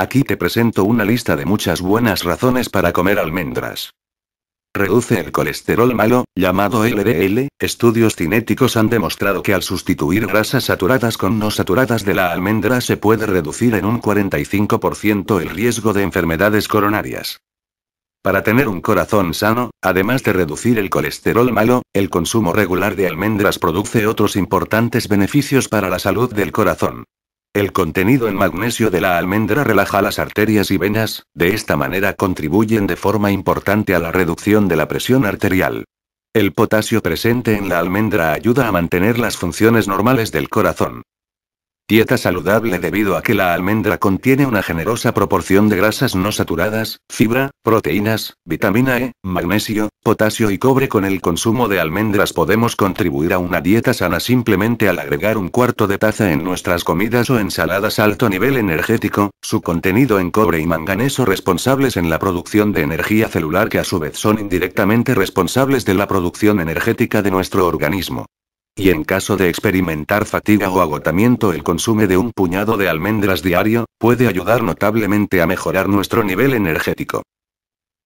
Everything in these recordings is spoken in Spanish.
Aquí te presento una lista de muchas buenas razones para comer almendras. Reduce el colesterol malo, llamado LDL. Estudios cinéticos han demostrado que al sustituir grasas saturadas con no saturadas de la almendra se puede reducir en un 45% el riesgo de enfermedades coronarias. Para tener un corazón sano, además de reducir el colesterol malo, el consumo regular de almendras produce otros importantes beneficios para la salud del corazón. El contenido en magnesio de la almendra relaja las arterias y venas, de esta manera contribuyen de forma importante a la reducción de la presión arterial. El potasio presente en la almendra ayuda a mantener las funciones normales del corazón. Dieta saludable debido a que la almendra contiene una generosa proporción de grasas no saturadas, fibra, proteínas, vitamina E, magnesio, potasio y cobre. Con el consumo de almendras podemos contribuir a una dieta sana simplemente al agregar un cuarto de taza en nuestras comidas o ensaladas alto nivel energético, su contenido en cobre y manganeso responsables en la producción de energía celular que a su vez son indirectamente responsables de la producción energética de nuestro organismo. Y en caso de experimentar fatiga o agotamiento, el consumo de un puñado de almendras diario puede ayudar notablemente a mejorar nuestro nivel energético.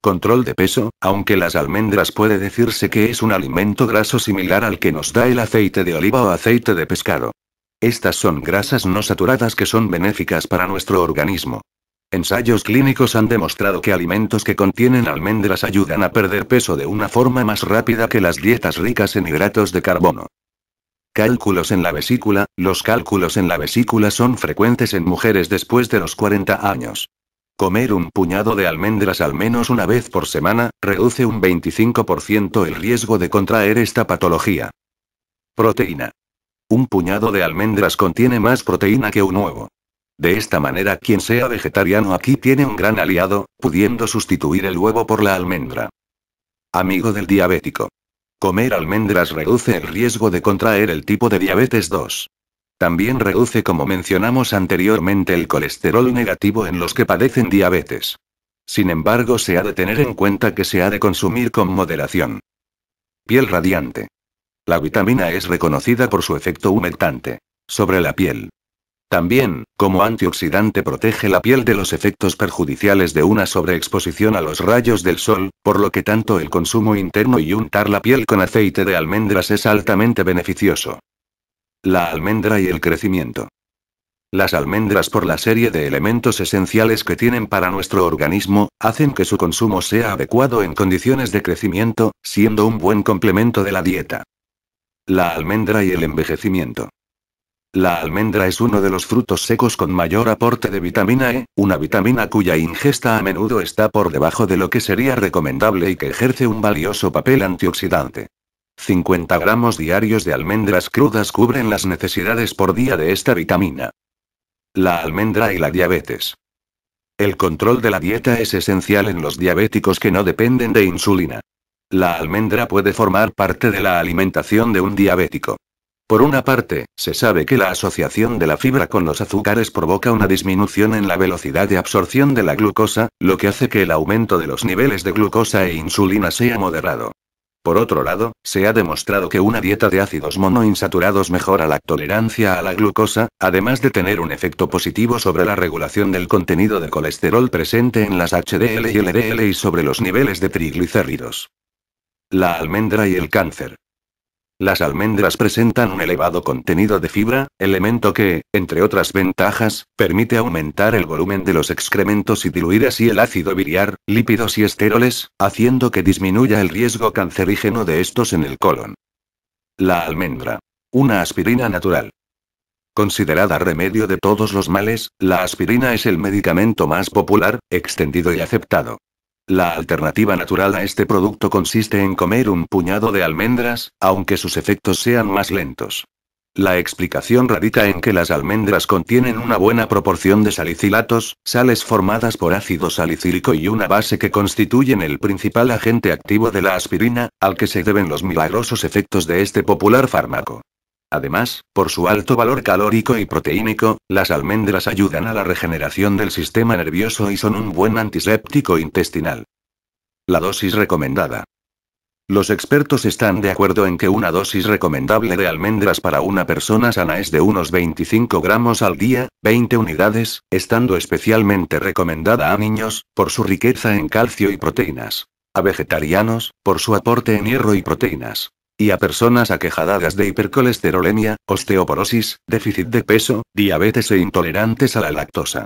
Control de peso, aunque las almendras puede decirse que es un alimento graso similar al que nos da el aceite de oliva o aceite de pescado. Estas son grasas no saturadas que son benéficas para nuestro organismo. Ensayos clínicos han demostrado que alimentos que contienen almendras ayudan a perder peso de una forma más rápida que las dietas ricas en hidratos de carbono. Cálculos en la vesícula. Los cálculos en la vesícula son frecuentes en mujeres después de los 40 años. Comer un puñado de almendras al menos una vez por semana reduce un 25% el riesgo de contraer esta patología. Proteína. Un puñado de almendras contiene más proteína que un huevo. De esta manera quien sea vegetariano aquí tiene un gran aliado, pudiendo sustituir el huevo por la almendra. Amigo del diabético. Comer almendras reduce el riesgo de contraer el tipo de diabetes 2. También reduce, como mencionamos anteriormente, el colesterol negativo en los que padecen diabetes. Sin embargo, se ha de tener en cuenta que se ha de consumir con moderación. Piel radiante. La vitamina e es reconocida por su efecto humectante sobre la piel, también, como antioxidante protege la piel de los efectos perjudiciales de una sobreexposición a los rayos del sol, por lo que tanto el consumo interno y untar la piel con aceite de almendras es altamente beneficioso. La almendra y el crecimiento. Las almendras por la serie de elementos esenciales que tienen para nuestro organismo, hacen que su consumo sea adecuado en condiciones de crecimiento, siendo un buen complemento de la dieta. La almendra y el envejecimiento. La almendra es uno de los frutos secos con mayor aporte de vitamina E, una vitamina cuya ingesta a menudo está por debajo de lo que sería recomendable y que ejerce un valioso papel antioxidante. 50 gramos diarios de almendras crudas cubren las necesidades por día de esta vitamina. La almendra y la diabetes. El control de la dieta es esencial en los diabéticos que no dependen de insulina. La almendra puede formar parte de la alimentación de un diabético. Por una parte, se sabe que la asociación de la fibra con los azúcares provoca una disminución en la velocidad de absorción de la glucosa, lo que hace que el aumento de los niveles de glucosa e insulina sea moderado. Por otro lado, se ha demostrado que una dieta de ácidos monoinsaturados mejora la tolerancia a la glucosa, además de tener un efecto positivo sobre la regulación del contenido de colesterol presente en las HDL y LDL y sobre los niveles de triglicéridos. La almendra y el cáncer. Las almendras presentan un elevado contenido de fibra, elemento que, entre otras ventajas, permite aumentar el volumen de los excrementos y diluir así el ácido biliar, lípidos y esteroles, haciendo que disminuya el riesgo cancerígeno de estos en el colon. La almendra. Una aspirina natural. Considerada remedio de todos los males, la aspirina es el medicamento más popular, extendido y aceptado. La alternativa natural a este producto consiste en comer un puñado de almendras, aunque sus efectos sean más lentos. La explicación radica en que las almendras contienen una buena proporción de salicilatos, sales formadas por ácido salicílico y una base que constituyen el principal agente activo de la aspirina, al que se deben los milagrosos efectos de este popular fármaco. Además, por su alto valor calórico y proteínico, las almendras ayudan a la regeneración del sistema nervioso y son un buen antiséptico intestinal. La dosis recomendada. Los expertos están de acuerdo en que una dosis recomendable de almendras para una persona sana es de unos 25 gramos al día, 20 unidades, estando especialmente recomendada a niños, por su riqueza en calcio y proteínas. A vegetarianos, por su aporte en hierro y proteínas y a personas aquejadas de hipercolesterolemia, osteoporosis, déficit de peso, diabetes e intolerantes a la lactosa.